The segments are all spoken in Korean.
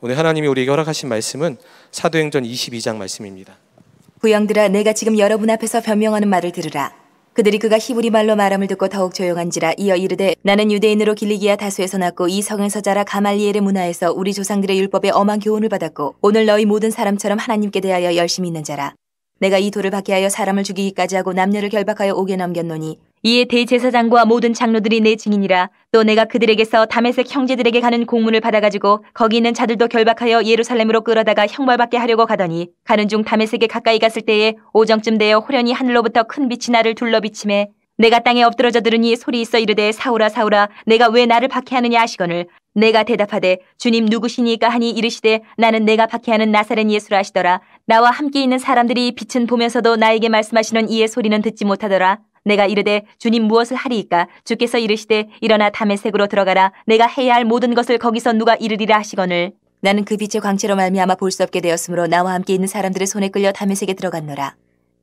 오늘 하나님이 우리에게 허락하신 말씀은 사도행전 22장 말씀입니다. 부영들아 내가 지금 여러분 앞에서 변명하는 말을 들으라. 그들이 그가 히브리 말로 말함을 듣고 더욱 조용한지라 이어 이르되 나는 유대인으로 길리기야 다수에서 났고 이 성에서 자라 가말리엘의 문화에서 우리 조상들의 율법에 엄한 교훈을 받았고 오늘 너희 모든 사람처럼 하나님께 대하여 열심히 있는 자라 내가 이 돌을 받게 하여 사람을 죽이기까지 하고 남녀를 결박하여 옥에 넘겼노니 이에 대제사장과 모든 장로들이 내 증인이라 또 내가 그들에게서 다메섹 형제들에게 가는 공문을 받아가지고 거기 있는 자들도 결박하여 예루살렘으로 끌어다가 형벌받게 하려고 가더니 가는 중 다메섹에 가까이 갔을 때에 오정쯤 되어 호련히 하늘로부터 큰 빛이 나를 둘러비침해 내가 땅에 엎드러져 들으니 소리 있어 이르되 사우라 사우라 내가 왜 나를 박해하느냐 하시거늘 내가 대답하되 주님 누구시니까 하니 이르시되 나는 내가 박해하는 나사렛 예수라 하시더라 나와 함께 있는 사람들이 빛은 보면서도 나에게 말씀하시는 이의 소리는 듣지 못하더라 내가 이르되 주님 무엇을 하리이까 주께서 이르시되 일어나 담의색으로 들어가라 내가 해야 할 모든 것을 거기서 누가 이르리라 하시거늘 나는 그 빛의 광채로 말미암아 볼 수 없게 되었으므로 나와 함께 있는 사람들의 손에 끌려 담의색에 들어갔노라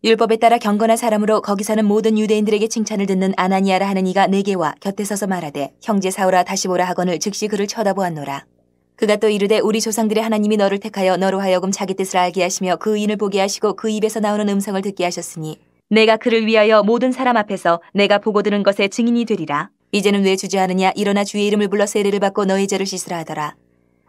율법에 따라 경건한 사람으로 거기 사는 모든 유대인들에게 칭찬을 듣는 아나니아라 하는 이가 네개와 곁에 서서 말하되 형제 사오라 다시 보라 하거늘 즉시 그를 쳐다보았노라 그가 또 이르되 우리 조상들의 하나님이 너를 택하여 너로 하여금 자기 뜻을 알게 하시며 그 인을 보게 하시고 그 입에서 나오는 음성을 듣게 하셨으니 내가 그를 위하여 모든 사람 앞에서 내가 보고 드는 것에 증인이 되리라. 이제는 왜 주저하느냐 일어나 주의 이름을 불러 세례를 받고 너희 죄를 씻으라 하더라.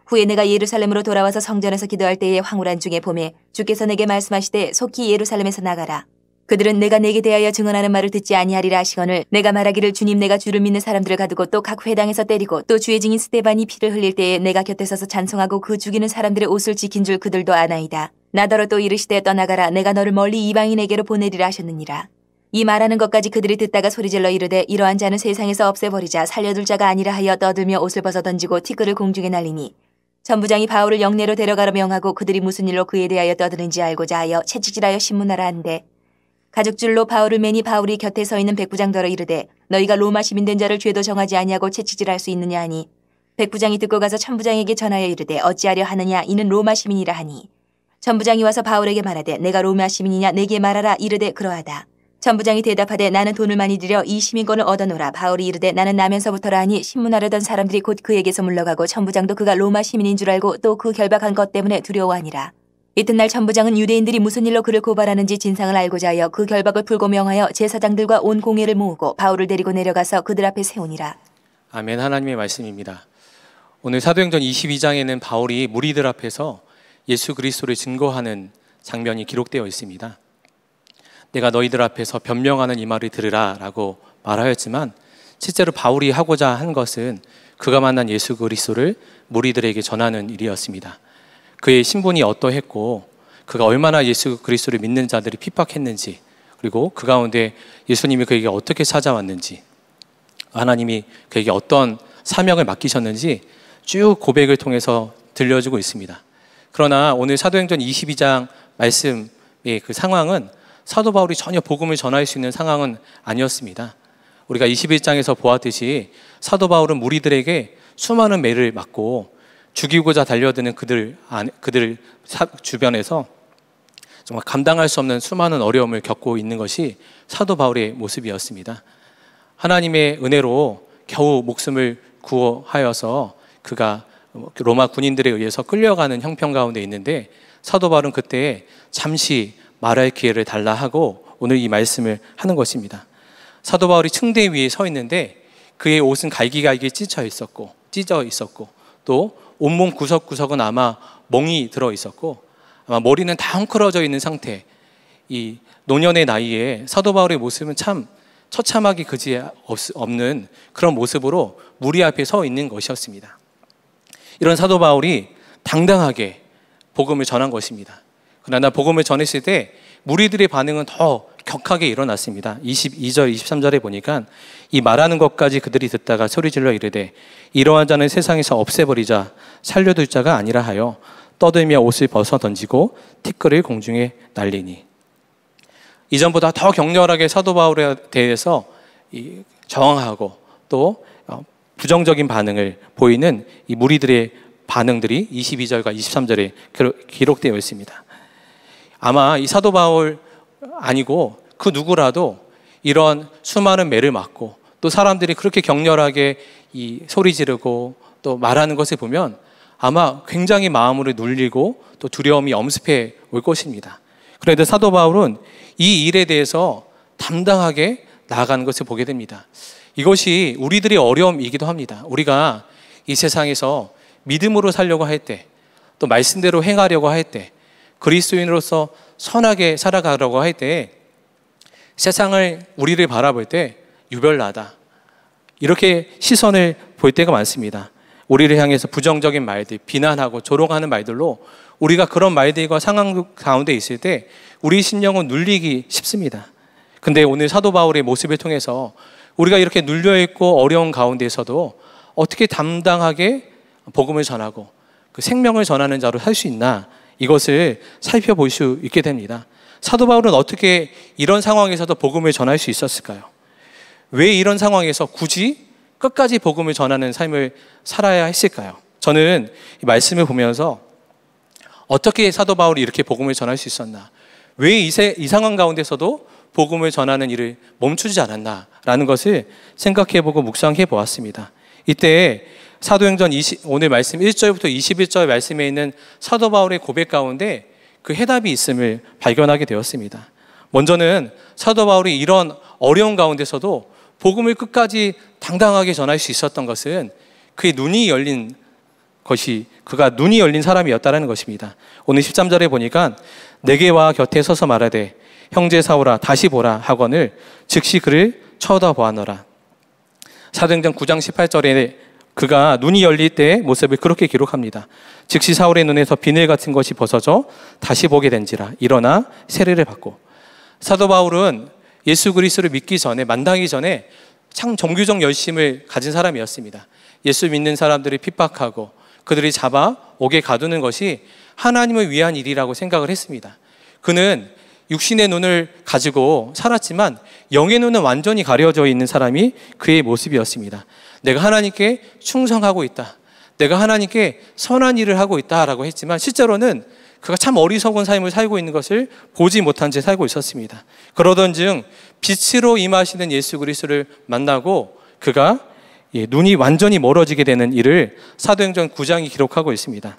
후에 내가 예루살렘으로 돌아와서 성전에서 기도할 때에 황홀한 중에 봄에 주께서 내게 말씀하시되 속히 예루살렘에서 나가라. 그들은 내가 내게 대하여 증언하는 말을 듣지 아니하리라 하시거늘 내가 말하기를 주님 내가 주를 믿는 사람들을 가두고 또 각 회당에서 때리고 또 주의 증인 스테반이 피를 흘릴 때에 내가 곁에 서서 찬송하고 그 죽이는 사람들의 옷을 지킨 줄 그들도 아나이다. 나더러 또 이르시되 떠나가라 내가 너를 멀리 이방인에게로 보내리라 하셨느니라. 이 말하는 것까지 그들이 듣다가 소리질러 이르되 이러한 자는 세상에서 없애버리자 살려둘 자가 아니라 하여 떠들며 옷을 벗어 던지고 티끌을 공중에 날리니 전부장이 바울을 영내로 데려가라 명하고 그들이 무슨 일로 그에 대하여 떠드는지 알고자 하여 채찍질하여 신문하라 한데 가죽줄로 바울을 매니 바울이 곁에 서 있는 백부장더러 이르되 너희가 로마 시민 된 자를 죄도 정하지 아니하고 채찍질할 수 있느냐 하니 백부장이 듣고 가서 천부장에게 전하여 이르되 어찌하려 하느냐 이는 로마 시민이라 하니 전부장이 와서 바울에게 말하되 내가 로마 시민이냐 내게 말하라 이르되 그러하다. 전부장이 대답하되 나는 돈을 많이 들여 이 시민권을 얻어놓으라 바울이 이르되 나는 나면서부터라 하니 신문하려던 사람들이 곧 그에게서 물러가고 전부장도 그가 로마 시민인 줄 알고 또 그 결박한 것 때문에 두려워하니라. 이튿날 전부장은 유대인들이 무슨 일로 그를 고발하는지 진상을 알고자 하여 그 결박을 풀고 명하여 제사장들과 온 공회를 모으고 바울을 데리고 내려가서 그들 앞에 세우니라. 아멘 하나님의 말씀입니다. 오늘 사도행전 22장에는 바울이 무리들 앞에서 예수 그리스도를 증거하는 장면이 기록되어 있습니다. 내가 너희들 앞에서 변명하는 이 말을 들으라라고 말하였지만 실제로 바울이 하고자 한 것은 그가 만난 예수 그리스도를 무리들에게 전하는 일이었습니다. 그의 신분이 어떠했고 그가 얼마나 예수 그리스도를 믿는 자들이 핍박했는지 그리고 그 가운데 예수님이 그에게 어떻게 찾아왔는지 하나님이 그에게 어떤 사명을 맡기셨는지 쭉 고백을 통해서 들려주고 있습니다. 그러나 오늘 사도행전 22장 말씀의 그 상황은 사도 바울이 전혀 복음을 전할 수 있는 상황은 아니었습니다. 우리가 21장에서 보았듯이 사도 바울은 무리들에게 수많은 매를 맞고 죽이고자 달려드는 그들 안, 그들 주변에서 정말 감당할 수 없는 수많은 어려움을 겪고 있는 것이 사도 바울의 모습이었습니다. 하나님의 은혜로 겨우 목숨을 구하여서 그가 뭐 로마 군인들에 의해서 끌려가는 형편 가운데 있는데 사도 바울은 그때 잠시 말할 기회를 달라 하고 오늘 이 말씀을 하는 것입니다. 사도 바울이 층대 위에 서 있는데 그의 옷은 갈기갈기 찢어 있었고 찢어 있었고 또 온몸 구석구석은 아마 멍이 들어 있었고 아마 머리는 다 헝클어져 있는 상태. 이 노년의 나이에 사도 바울의 모습은 참 처참하기 그지 없는 그런 모습으로 무리 앞에 서 있는 것이었습니다. 이런 사도 바울이 당당하게 복음을 전한 것입니다. 그러나 복음을 전했을 때 무리들의 반응은 더 격하게 일어났습니다. 22절, 23절에 보니까 이 말하는 것까지 그들이 듣다가 소리질러 이르되 이러한 자는 세상에서 없애버리자 살려둘 자가 아니라 하여 떠들며 옷을 벗어 던지고 티끌을 공중에 날리니 이전보다 더 격렬하게 사도 바울에 대해서 저항하고 또 어, 부정적인 반응을 보이는 이 무리들의 반응들이 22절과 23절에 기록되어 있습니다. 아마 이 사도 바울 아니고 그 누구라도 이런 수많은 매를 맞고 또 사람들이 그렇게 격렬하게 이 소리 지르고 또 말하는 것을 보면 아마 굉장히 마음으로 눌리고 또 두려움이 엄습해 올 것입니다. 그런데 사도 바울은 이 일에 대해서 담당하게 나아가 것을 보게 됩니다. 이것이 우리들의 어려움이기도 합니다. 우리가 이 세상에서 믿음으로 살려고 할 때, 또 말씀대로 행하려고 할 때, 그리스도인으로서 선하게 살아가려고 할 때, 세상을 우리를 바라볼 때 유별나다. 이렇게 시선을 볼 때가 많습니다. 우리를 향해서 부정적인 말들, 비난하고 조롱하는 말들로 우리가 그런 말들과 상황 가운데 있을 때 우리 신령은 눌리기 쉽습니다. 근데 오늘 사도 바울의 모습을 통해서 우리가 이렇게 눌려 있고 어려운 가운데에서도 어떻게 담당하게 복음을 전하고 그 생명을 전하는 자로 살 수 있나 이것을 살펴볼 수 있게 됩니다. 사도 바울은 어떻게 이런 상황에서도 복음을 전할 수 있었을까요? 왜 이런 상황에서 굳이 끝까지 복음을 전하는 삶을 살아야 했을까요? 저는 말씀을 보면서 어떻게 사도 바울이 이렇게 복음을 전할 수 있었나? 왜 이 상황 가운데서도 복음을 전하는 일을 멈추지 않았나라는 것을 생각해보고 묵상해 보았습니다. 이때 사도행전 20, 오늘 말씀 1절부터 21절 말씀에 있는 사도 바울의 고백 가운데 그 해답이 있음을 발견하게 되었습니다. 먼저는 사도 바울이 이런 어려운 가운데서도 복음을 끝까지 당당하게 전할 수 있었던 것은 그의 눈이 열린 것이 그가 눈이 열린 사람이었다라는 것입니다. 오늘 13절에 보니까 내게와 곁에 서서 말하되 형제 사오라 다시 보라 하거늘 즉시 그를 쳐다보아너라. 사도행전 9장 18절에 그가 눈이 열릴 때의 모습을 그렇게 기록합니다. 즉시 사울의 눈에서 비늘 같은 것이 벗어져 다시 보게 된지라 일어나 세례를 받고 사도 바울은 예수 그리스도를 믿기 전에 만나기 전에 참정교적 열심을 가진 사람이었습니다. 예수 믿는 사람들이 핍박하고 그들이 잡아 옥에 가두는 것이 하나님을 위한 일이라고 생각을 했습니다. 그는 육신의 눈을 가지고 살았지만 영의 눈은 완전히 가려져 있는 사람이 그의 모습이었습니다. 내가 하나님께 충성하고 있다. 내가 하나님께 선한 일을 하고 있다라고 했지만 실제로는 그가 참 어리석은 삶을 살고 있는 것을 보지 못한 채 살고 있었습니다. 그러던중 빛으로 임하시는 예수 그리스도를 만나고 그가 예, 눈이 완전히 멀어지게 되는 일을 사도행전 9장이 기록하고 있습니다.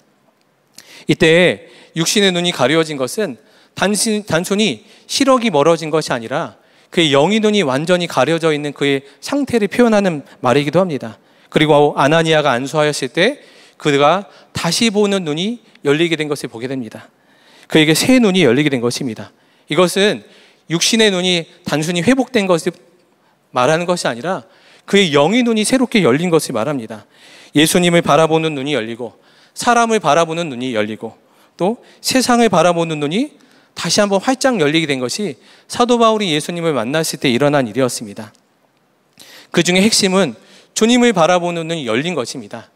이때 육신의 눈이 가려진 것은 단순, 단순히 시력이 멀어진 것이 아니라 그의 영의 눈이 완전히 가려져 있는 그의 상태를 표현하는 말이기도 합니다. 그리고 아나니아가 안수하였을 때 그가 다시 보는 눈이 열리게 된 것을 보게 됩니다. 그에게 새 눈이 열리게 된 것입니다. 이것은 육신의 눈이 단순히 회복된 것을 말하는 것이 아니라 그의 영의 눈이 새롭게 열린 것을 말합니다. 예수님을 바라보는 눈이 열리고 사람을 바라보는 눈이 열리고 또 세상을 바라보는 눈이 다시 한번 활짝 열리게 된 것이 사도 바울이 예수님을 만났을 때 일어난 일이었습니다. 그 중에 핵심은 주님을 바라보는 눈이 열린 것입니다.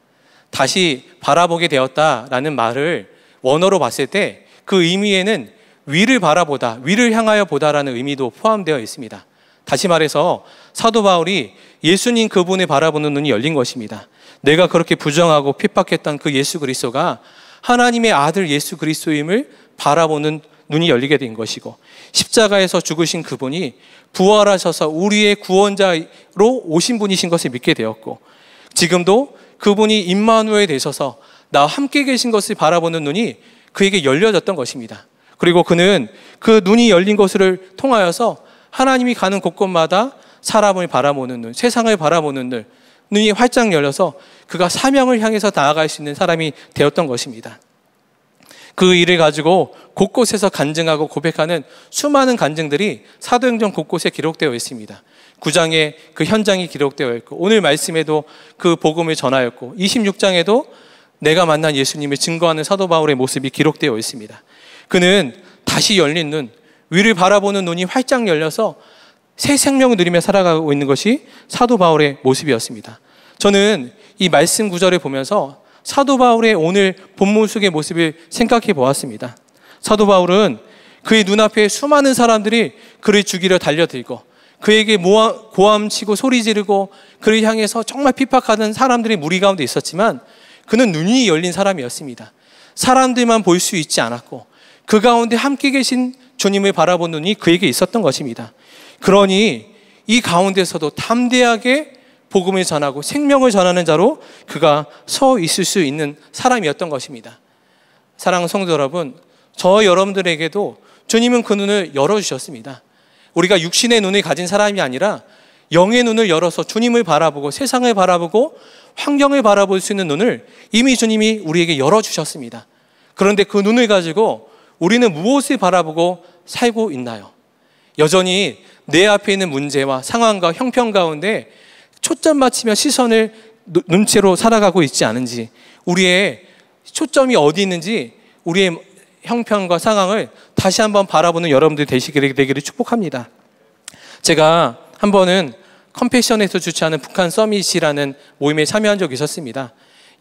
다시 바라보게 되었다라는 말을 원어로 봤을 때 그 의미에는 위를 바라보다, 위를 향하여 보다라는 의미도 포함되어 있습니다. 다시 말해서 사도 바울이 예수님 그분을 바라보는 눈이 열린 것입니다. 내가 그렇게 부정하고 핍박했던 그 예수 그리스도가 하나님의 아들 예수 그리스도임을 바라보는 눈이 열리게 된 것이고 십자가에서 죽으신 그분이 부활하셔서 우리의 구원자로 오신 분이신 것을 믿게 되었고 지금도 그분이 임마누에 되셔서 나와 함께 계신 것을 바라보는 눈이 그에게 열려졌던 것입니다. 그리고 그는 그 눈이 열린 것을 통하여서 하나님이 가는 곳곳마다 사람을 바라보는 눈, 세상을 바라보는 눈, 눈이 활짝 열려서 그가 사명을 향해서 나아갈 수 있는 사람이 되었던 것입니다. 그 일을 가지고 곳곳에서 간증하고 고백하는 수많은 간증들이 사도행전 곳곳에 기록되어 있습니다. 9장에 그 현장이 기록되어 있고 오늘 말씀에도 그 복음을 전하였고 26장에도 내가 만난 예수님을 증거하는 사도 바울의 모습이 기록되어 있습니다. 그는 다시 열린 눈, 위를 바라보는 눈이 활짝 열려서 새 생명을 누리며 살아가고 있는 것이 사도 바울의 모습이었습니다. 저는 이 말씀 구절을 보면서 사도 바울의 오늘 본문 속의 모습을 생각해 보았습니다. 사도 바울은 그의 눈앞에 수많은 사람들이 그를 죽이려 달려들고 그에게 모아, 고함치고 소리 지르고 그를 향해서 정말 핍박하는 사람들이 무리 가운데 있었지만 그는 눈이 열린 사람이었습니다. 사람들만 볼 수 있지 않았고 그 가운데 함께 계신 주님을 바라본 눈이 그에게 있었던 것입니다. 그러니 이 가운데서도 담대하게 복음을 전하고 생명을 전하는 자로 그가 서 있을 수 있는 사람이었던 것입니다. 사랑하는 성도 여러분, 저 여러분들에게도 주님은 그 눈을 열어주셨습니다. 우리가 육신의 눈을 가진 사람이 아니라 영의 눈을 열어서 주님을 바라보고 세상을 바라보고 환경을 바라볼 수 있는 눈을 이미 주님이 우리에게 열어주셨습니다. 그런데 그 눈을 가지고 우리는 무엇을 바라보고 살고 있나요? 여전히 내 앞에 있는 문제와 상황과 형편 가운데 초점 맞추며 시선을 눈치로 살아가고 있지 않은지, 우리의 초점이 어디 있는지, 우리의 형편과 상황을 다시 한번 바라보는 여러분들 되시기를 되기를 축복합니다. 제가 한 번은 컴패션에서 주최하는 북한 서밋이라는 모임에 참여한 적이 있었습니다.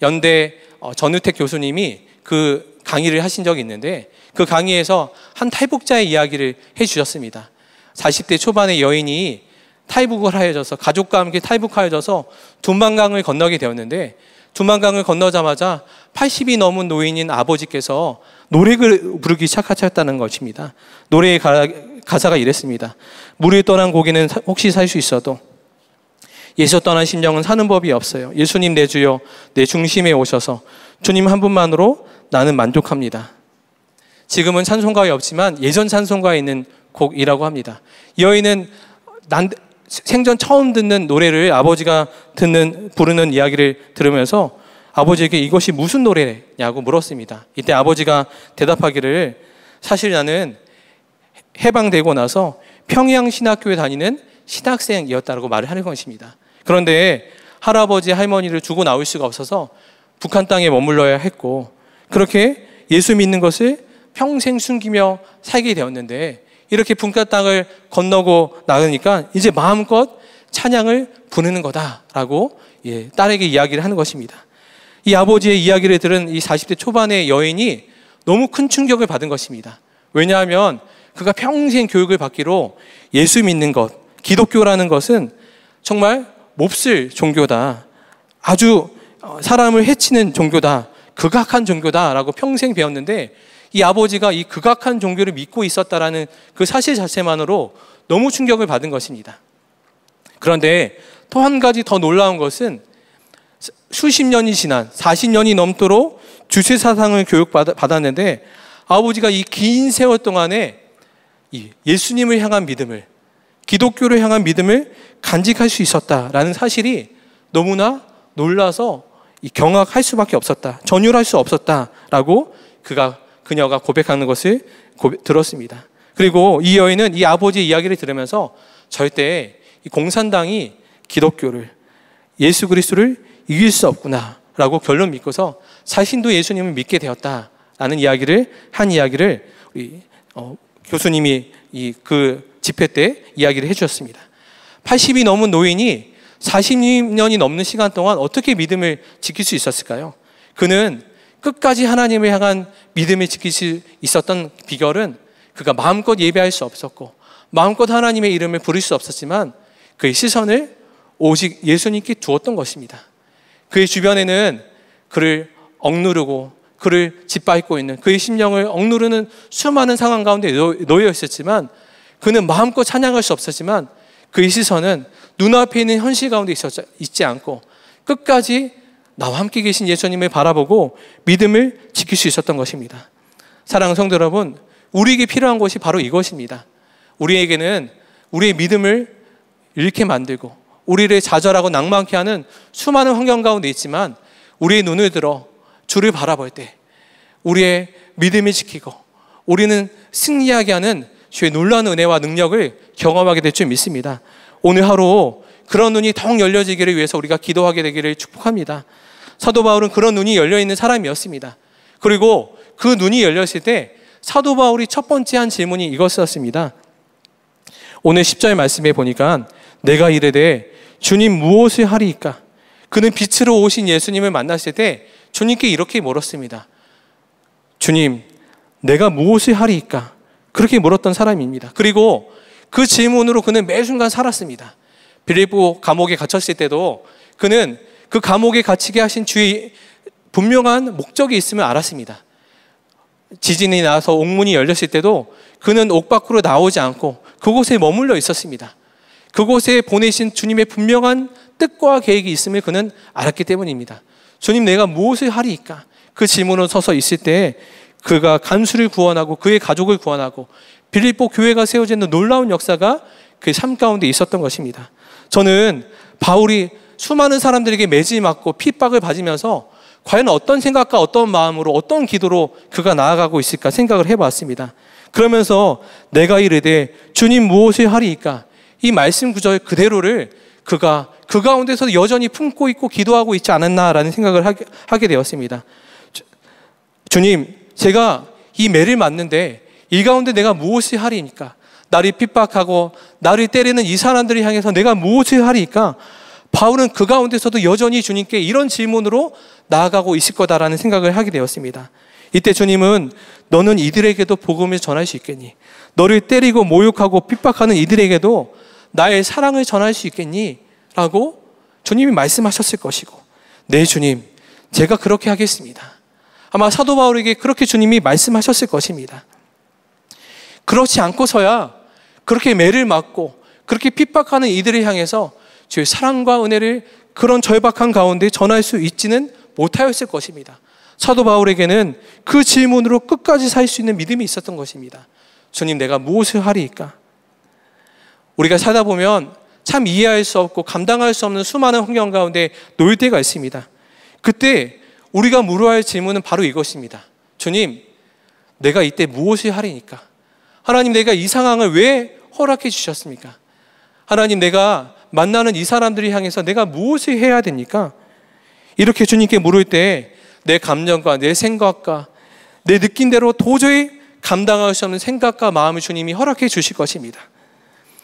연대 어, 전우택 교수님이 그 강의를 하신 적이 있는데 그 강의에서 한 탈북자의 이야기를 해주셨습니다. 40대 초반의 여인이 타이북하여져서 가족과 함께 타이북하여져서 둔만강을 건너게 되었는데 둔만강을 건너자마자 80이 넘은 노인인 아버지께서 노래를 부르기 시작하셨다는 것입니다. 노래의 가사가 이랬습니다. 물을 떠난 고기는 혹시 살 수 있어도 예수 떠난 심정은 사는 법이 없어요. 예수님 내 주여 내 중심에 오셔서 주님 한 분만으로 나는 만족합니다. 지금은 찬송가에 없지만 예전 찬송가에 있는 곡이라고 합니다. 여인은 난, 생전 처음 듣는 노래를 아버지가 듣는 부르는 이야기를 들으면서 아버지에게 이것이 무슨 노래냐고 물었습니다. 이때 아버지가 대답하기를 사실 나는 해방되고 나서 평양 신학교에 다니는 신학생이었다고 말을 하는 것입니다. 그런데 할아버지 할머니를 주고 나올 수가 없어서 북한 땅에 머물러야 했고 그렇게 예수 믿는 것을 평생 숨기며 살게 되었는데 이렇게 분가 땅을 건너고 나가니까 이제 마음껏 찬양을 부르는 거다라고 예, 딸에게 이야기를 하는 것입니다. 이 아버지의 이야기를 들은 이 40대 초반의 여인이 너무 큰 충격을 받은 것입니다. 왜냐하면 그가 평생 교육을 받기로 예수 믿는 것, 기독교라는 것은 정말 몹쓸 종교다. 아주 어, 사람을 해치는 종교다. 극악한 종교다라고 평생 배웠는데 이 아버지가 이 극악한 종교를 믿고 있었다라는 그 사실 자체만으로 너무 충격을 받은 것입니다. 그런데 또 한 가지 더 놀라운 것은 수십 년이 지난 40년이 넘도록 주체 사상을 교육받았는데 아버지가 이 긴 세월 동안에 예수님을 향한 믿음을 기독교를 향한 믿음을 간직할 수 있었다라는 사실이 너무나 놀라서 경악할 수밖에 없었다. 전율할 수 없었다라고 그가 그녀가 고백하는 것을 고백, 들었습니다. 그리고 이 여인은 이 아버지의 이야기를 들으면서 절대 이 공산당이 기독교를 예수 그리스도를 이길 수 없구나라고 결론 믿고서 자신도 예수님을 믿게 되었다라는 이야기를 한 이야기를 우리 어, 교수님이 이그 집회 때 이야기를 해주셨습니다. 80이 넘은 노인이 40년이 넘는 시간 동안 어떻게 믿음을 지킬 수 있었을까요? 그는 끝까지 하나님을 향한 믿음이 지킬 수 있었던 비결은 그가 마음껏 예배할 수 없었고 마음껏 하나님의 이름을 부를 수 없었지만 그의 시선을 오직 예수님께 두었던 것입니다. 그의 주변에는 그를 억누르고 그를 짓밟고 있는 그의 심령을 억누르는 수많은 상황 가운데 놓여 있었지만 그는 마음껏 찬양할 수 없었지만 그의 시선은 눈앞에 있는 현실 가운데 있었 있지 않고 끝까지 나와 함께 계신 예수님을 바라보고 믿음을 지킬 수 있었던 것입니다. 사랑 성도 여러분, 우리에게 필요한 것이 바로 이것입니다. 우리에게는 우리의 믿음을 잃게 만들고 우리를 좌절하고 낭만케 하는 수많은 환경 가운데 있지만 우리의 눈을 들어 주를 바라볼 때 우리의 믿음을 지키고 우리는 승리하게 하는 주의 놀라운 은혜와 능력을 경험하게 될 줄 믿습니다. 오늘 하루 그런 눈이 텅 열려지기를 위해서 우리가 기도하게 되기를 축복합니다. 사도 바울은 그런 눈이 열려 있는 사람이었습니다. 그리고 그 눈이 열렸을 때 사도 바울이 첫 번째 한 질문이 이것이었습니다. 오늘 10절 말씀에 보니까 내가 이르되 주님 무엇을 하리이까? 그는 빛으로 오신 예수님을 만났을 때 주님께 이렇게 물었습니다. 주님, 내가 무엇을 하리이까? 그렇게 물었던 사람입니다. 그리고 그 질문으로 그는 매 순간 살았습니다. 빌립보 감옥에 갇혔을 때도 그는 그 감옥에 갇히게 하신 주의 분명한 목적이 있음을 알았습니다. 지진이 나서 옥문이 열렸을 때도 그는 옥 밖으로 나오지 않고 그곳에 머물러 있었습니다. 그곳에 보내신 주님의 분명한 뜻과 계획이 있음을 그는 알았기 때문입니다. 주님 내가 무엇을 하리이까? 그 질문을 서서 있을 때 그가 간수를 구원하고 그의 가족을 구원하고 빌립보 교회가 세워지는 놀라운 역사가 그 삶 가운데 있었던 것입니다. 저는 바울이 수많은 사람들에게 매지 맞고 핍박을 받으면서 과연 어떤 생각과 어떤 마음으로 어떤 기도로 그가 나아가고 있을까 생각을 해봤습니다. 그러면서 내가 이르되 주님 무엇을 하리이까 이 말씀 구절 그대로를 그가 그 가운데서 여전히 품고 있고 기도하고 있지 않았나라는 생각을 하게, 하게 되었습니다. 주, 님 제가 이 매를 맞는데 이 가운데 내가 무엇을 하리니까 나를 핍박하고 나를 때리는 이 사람들을 향해서 내가 무엇을 하리까 바울은 그 가운데서도 여전히 주님께 이런 질문으로 나아가고 있을 거다라는 생각을 하게 되었습니다. 이때 주님은 너는 이들에게도 복음을 전할 수 있겠니? 너를 때리고 모욕하고 핍박하는 이들에게도 나의 사랑을 전할 수 있겠니? 라고 주님이 말씀하셨을 것이고, 네, 주님, 제가 그렇게 하겠습니다. 아마 사도 바울에게 그렇게 주님이 말씀하셨을 것입니다. 그렇지 않고서야 그렇게 매를 맞고 그렇게 핍박하는 이들을 향해서 주의 사랑과 은혜를 그런 절박한 가운데 전할 수 있지는 못하였을 것입니다. 사도 바울에게는 그 질문으로 끝까지 살 수 있는 믿음이 있었던 것입니다. 주님, 내가 무엇을 하리까? 우리가 살다 보면 참 이해할 수 없고 감당할 수 없는 수많은 환경 가운데 놓일 때가 있습니다. 그때 우리가 물어야 할 질문은 바로 이것입니다. 주님, 내가 이때 무엇을 하리니까? 하나님, 내가 이 상황을 왜 허락해 주셨습니까? 하나님, 내가 만나는 이 사람들을 향해서 내가 무엇을 해야 됩니까? 이렇게 주님께 물을 때 내 감정과 내 생각과 내 느낀대로 도저히 감당할 수 없는 생각과 마음을 주님이 허락해 주실 것입니다.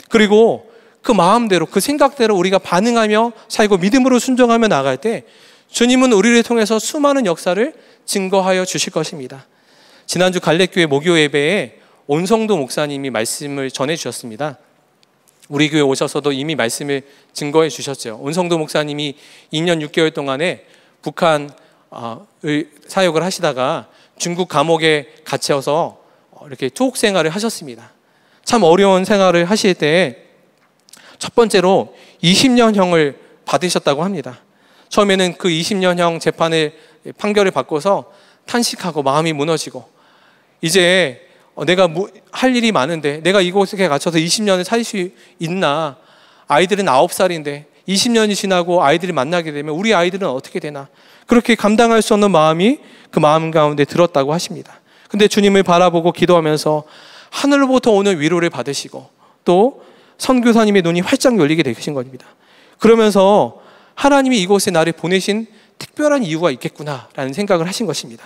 그리고 그 마음대로 그 생각대로 우리가 반응하며 살고 믿음으로 순종하며 나갈 때 주님은 우리를 통해서 수많은 역사를 증거하여 주실 것입니다. 지난주 갈렙교회 목요 예배에 온성도 목사님이 말씀을 전해 주셨습니다. 우리 교회 오셔서도 이미 말씀을 증거해 주셨죠. 온성도 목사님이 2년 6개월 동안에 북한 어, 사역을 하시다가 중국 감옥에 갇혀서 어, 이렇게 초옥 생활을 하셨습니다. 참 어려운 생활을 하실 때 첫 번째로 20년형을 받으셨다고 합니다. 처음에는 그 20년형 재판을 판결을 받고서 탄식하고 마음이 무너지고 이제 어, 내가 뭐할 일이 많은데 내가 이곳에 갇혀서 20년을 살 수 있나? 아이들은 9살인데 20년이 지나고 아이들을 만나게 되면 우리 아이들은 어떻게 되나? 그렇게 감당할 수 없는 마음이 그 마음 가운데 들었다고 하십니다. 근데 주님을 바라보고 기도하면서 하늘로부터 오는 위로를 받으시고 또 선교사님의 눈이 활짝 열리게 되신 겁니다. 그러면서 하나님이 이곳에 나를 보내신 특별한 이유가 있겠구나라는 생각을 하신 것입니다.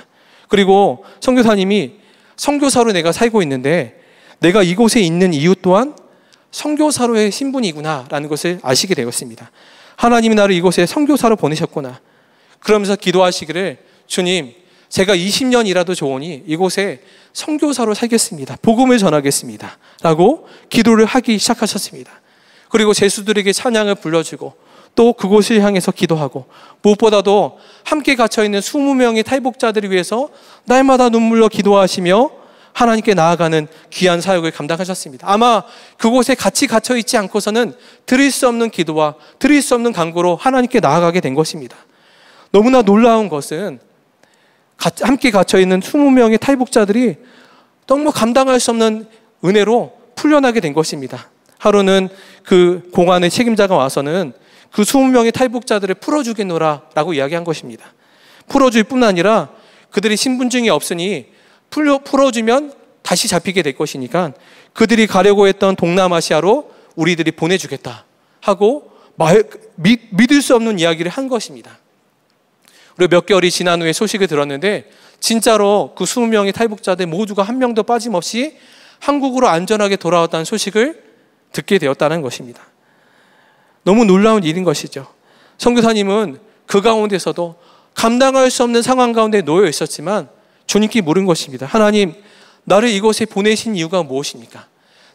그리고 선교사님이 성교사로 내가 살고 있는데 내가 이곳에 있는 이유 또한 성교사로의 신분이구나라는 것을 아시게 되었습니다. 하나님이 나를 이곳에 성교사로 보내셨구나. 그러면서 기도하시기를 주님, 제가 20년이라도 좋으니 이곳에 성교사로 살겠습니다. 복음을 전하겠습니다. 라고 기도를 하기 시작하셨습니다. 그리고 제수들에게 찬양을 불러주고 또 그곳을 향해서 기도하고 무엇보다도 함께 갇혀 있는 20명의 탈북자들을 위해서 날마다 눈물로 기도하시며 하나님께 나아가는 귀한 사역을 감당하셨습니다. 아마 그곳에 같이 갇혀 있지 않고서는 드릴 수 없는 기도와 드릴 수 없는 간구로 하나님께 나아가게 된 것입니다. 너무나 놀라운 것은 함께 갇혀 있는 20명의 탈북자들이 너무 감당할 수 없는 은혜로 풀려나게 된 것입니다. 하루는 그 공안의 책임자가 와서는 그 20명의 탈북자들을 풀어주겠노라 라고 이야기한 것입니다. 풀어줄 뿐 아니라 그들이 신분증이 없으니 풀어, 풀어주면 다시 잡히게 될 것이니까 그들이 가려고 했던 동남아시아로 우리들이 보내주겠다 하고 말, 믿, 믿을 수 없는 이야기를 한 것입니다. 그리고 몇 개월이 지난 후에 소식을 들었는데 진짜로 그 20명의 탈북자들 모두가 한 명도 빠짐없이 한국으로 안전하게 돌아왔다는 소식을 듣게 되었다는 것입니다. 너무 놀라운 일인 것이죠. 성교사님은 그 가운데서도 감당할 수 없는 상황 가운데 놓여 있었지만 주님께 물은 것입니다. 하나님, 나를 이곳에 보내신 이유가 무엇입니까?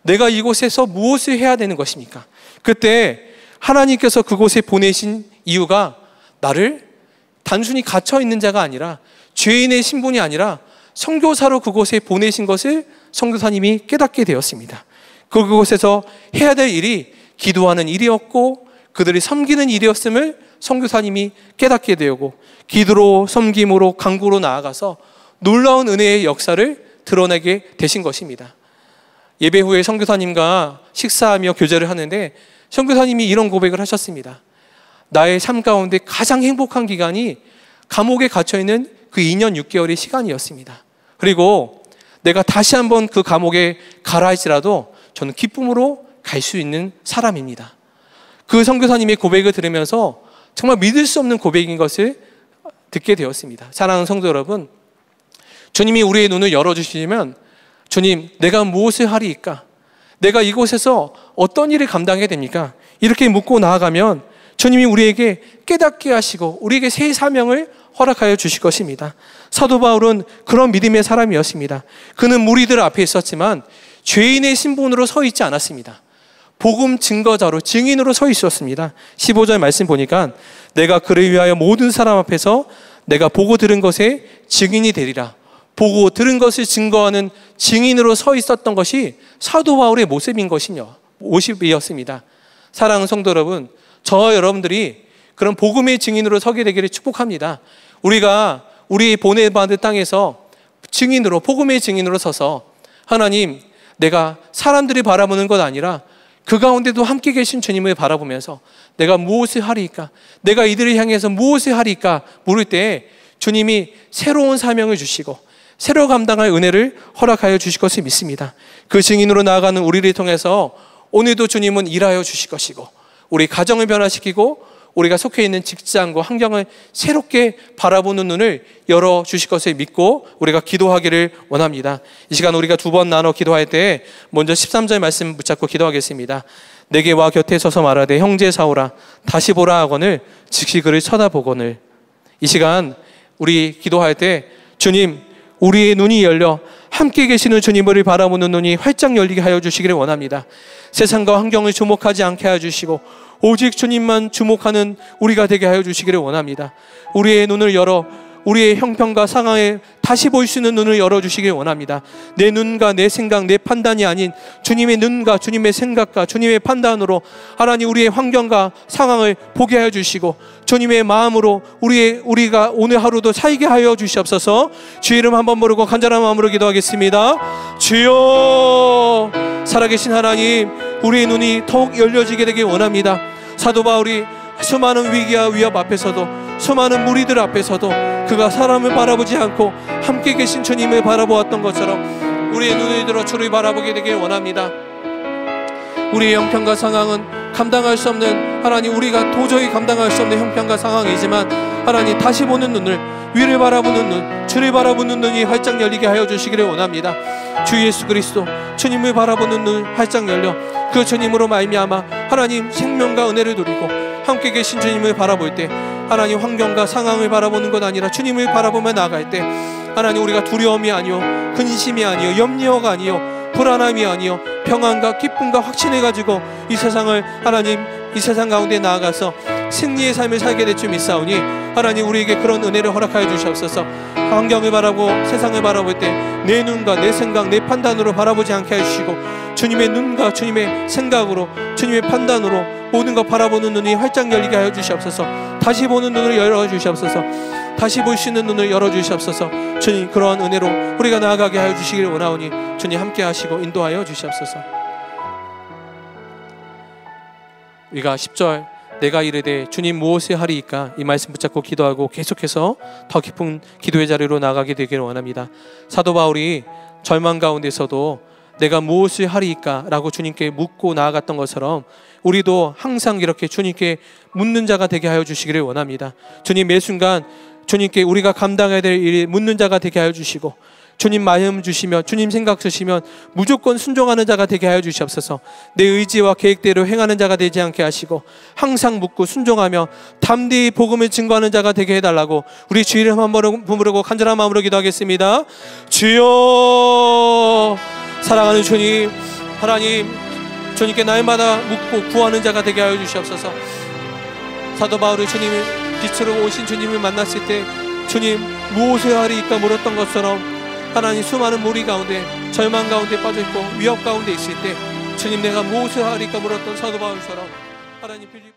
내가 이곳에서 무엇을 해야 되는 것입니까? 그때 하나님께서 그곳에 보내신 이유가 나를 단순히 갇혀 있는 자가 아니라 죄인의 신분이 아니라 성교사로 그곳에 보내신 것을 성교사님이 깨닫게 되었습니다. 그곳에서 해야 될 일이 기도하는 일이었고 그들이 섬기는 일이었음을 선교사님이 깨닫게 되고 기도로 섬김으로 강구로 나아가서 놀라운 은혜의 역사를 드러내게 되신 것입니다. 예배 후에 선교사님과 식사하며 교제를 하는데 선교사님이 이런 고백을 하셨습니다. 나의 삶 가운데 가장 행복한 기간이 감옥에 갇혀 있는 그 2년 6개월의 시간이었습니다. 그리고 내가 다시 한번 그 감옥에 가라 할지라도 저는 기쁨으로 갈수 있는 사람입니다. 그 선교사님의 고백을 들으면서 정말 믿을 수 없는 고백인 것을 듣게 되었습니다. 사랑하는 성도 여러분, 주님이 우리의 눈을 열어주시면 주님, 내가 무엇을 하리이까? 내가 이곳에서 어떤 일을 감당해야 됩니까? 이렇게 묻고 나아가면 주님이 우리에게 깨닫게 하시고 우리에게 새 사명을 허락하여 주실 것입니다. 사도 바울은 그런 믿음의 사람이었습니다. 그는 무리들 앞에 있었지만 죄인의 신분으로 서 있지 않았습니다. 복음 증거자로 증인으로 서 있었습니다. 15절 말씀 보니까 내가 그를 위하여 모든 사람 앞에서 내가 보고 들은 것에 증인이 되리라. 보고 들은 것을 증거하는 증인으로 서 있었던 것이 사도 바울의 모습인 것이며 모습이었습니다. 사랑하는 성도 여러분, 저 여러분들이 그런 복음의 증인으로 서게 되기를 축복합니다. 우리가 우리 보내받은 땅에서 증인으로 복음의 증인으로 서서 하나님 내가 사람들이 바라보는 것 아니라 그 가운데도 함께 계신 주님을 바라보면서 내가 무엇을 하리까? 내가 이들을 향해서 무엇을 하리까? 물을 때 주님이 새로운 사명을 주시고 새로 감당할 은혜를 허락하여 주실 것을 믿습니다. 그 증인으로 나아가는 우리를 통해서 오늘도 주님은 일하여 주실 것이고 우리 가정을 변화시키고 우리가 속해 있는 직장과 환경을 새롭게 바라보는 눈을 열어 주실 것을 믿고 우리가 기도하기를 원합니다. 이 시간 우리가 두 번 나눠 기도할 때 먼저 13절 말씀 붙잡고 기도하겠습니다. 내게 와 곁에 서서 말하되 형제 사오라 다시 보라 하거늘 즉시 그를 쳐다보거늘 이 시간 우리 기도할 때 주님 우리의 눈이 열려 함께 계시는 주님을 바라보는 눈이 활짝 열리게 하여 주시기를 원합니다. 세상과 환경을 주목하지 않게 하여 주시고 오직 주님만 주목하는 우리가 되게 하여 주시기를 원합니다. 우리의 눈을 열어 우리의 형편과 상황에 다시 볼 수 있는 눈을 열어주시길 원합니다. 내 눈과 내 생각, 내 판단이 아닌 주님의 눈과 주님의 생각과 주님의 판단으로 하나님 우리의 환경과 상황을 보게 하여 주시고 주님의 마음으로 우리의, 우리가 오늘 하루도 살게 하여 주시옵소서 주 이름 한번 부르고 간절한 마음으로 기도하겠습니다. 주여! 살아계신 하나님, 우리의 눈이 더욱 열려지게 되길 원합니다. 사도 바울이 수많은 위기와 위협 앞에서도 수많은 무리들 앞에서도 그가 사람을 바라보지 않고 함께 계신 주님을 바라보았던 것처럼 우리의 눈을 들어 주를 바라보게 되길 원합니다. 우리의 형편과 상황은 감당할 수 없는 하나님 우리가 도저히 감당할 수 없는 형편과 상황이지만 하나님 다시 보는 눈을 위를 바라보는 눈 주를 바라보는 눈이 활짝 열리게 하여 주시기를 원합니다. 주 예수 그리스도 주님을 바라보는 눈 활짝 열려 그 주님으로 말미암아 하나님 생명과 은혜를 누리고 함께 계신 주님을 바라볼 때 하나님 환경과 상황을 바라보는 것 아니라 주님을 바라보며 나아갈 때 하나님 우리가 두려움이 아니요 근심이 아니요 염려가 아니요 불안함이 아니요 평안과 기쁨과 확신을 가지고 이 세상을 하나님 이 세상 가운데 나아가서 승리의 삶을 살게 될 줄 믿사오니 하나님 우리에게 그런 은혜를 허락하여 주시옵소서 환경을 바라고 세상을 바라볼 때 내 눈과 내 생각 내 판단으로 바라보지 않게 해주시고 주님의 눈과 주님의 생각으로 주님의 판단으로 모든 것 바라보는 눈이 활짝 열리게 하여 주시옵소서 다시 보는 눈을 열어 주시옵소서 다시 볼수 있는 눈을 열어 주시옵소서 주님 그러한 은혜로 우리가 나아가게 하여 주시기 원하오니 주님 함께 하시고 인도하여 주시옵소서 우리가 10절 내가 이르되 주님 무엇을 하리이까 이 말씀 붙잡고 기도하고 계속해서 더 깊은 기도의 자리로 나가게 되기를 원합니다. 사도 바울이 절망 가운데서도 내가 무엇을 하리이까 라고 주님께 묻고 나아갔던 것처럼 우리도 항상 이렇게 주님께 묻는 자가 되게 하여 주시기를 원합니다. 주님 매 순간 주님께 우리가 감당해야 될 일이 묻는 자가 되게 하여 주시고 주님 마음 주시면 주님 생각 주시면 무조건 순종하는 자가 되게 하여 주시옵소서. 내 의지와 계획대로 행하는 자가 되지 않게 하시고 항상 묻고 순종하며 담대히 복음을 증거하는 자가 되게 해달라고 우리 주 이름 한번 부르고 간절한 마음으로 기도하겠습니다. 주여 사랑하는 주님 하나님 주님께 날마다 묻고 구하는 자가 되게 하여 주시옵소서. 사도 바울의 주님을 빛으로 오신 주님을 만났을 때 주님 무엇을 하리까 물었던 것처럼 하나님 수많은 무리 가운데 절망 가운데 빠져있고 위협 가운데 있을 때 주님 내가 무엇을 하리까 물었던 사도 바울처럼 하나님 빌립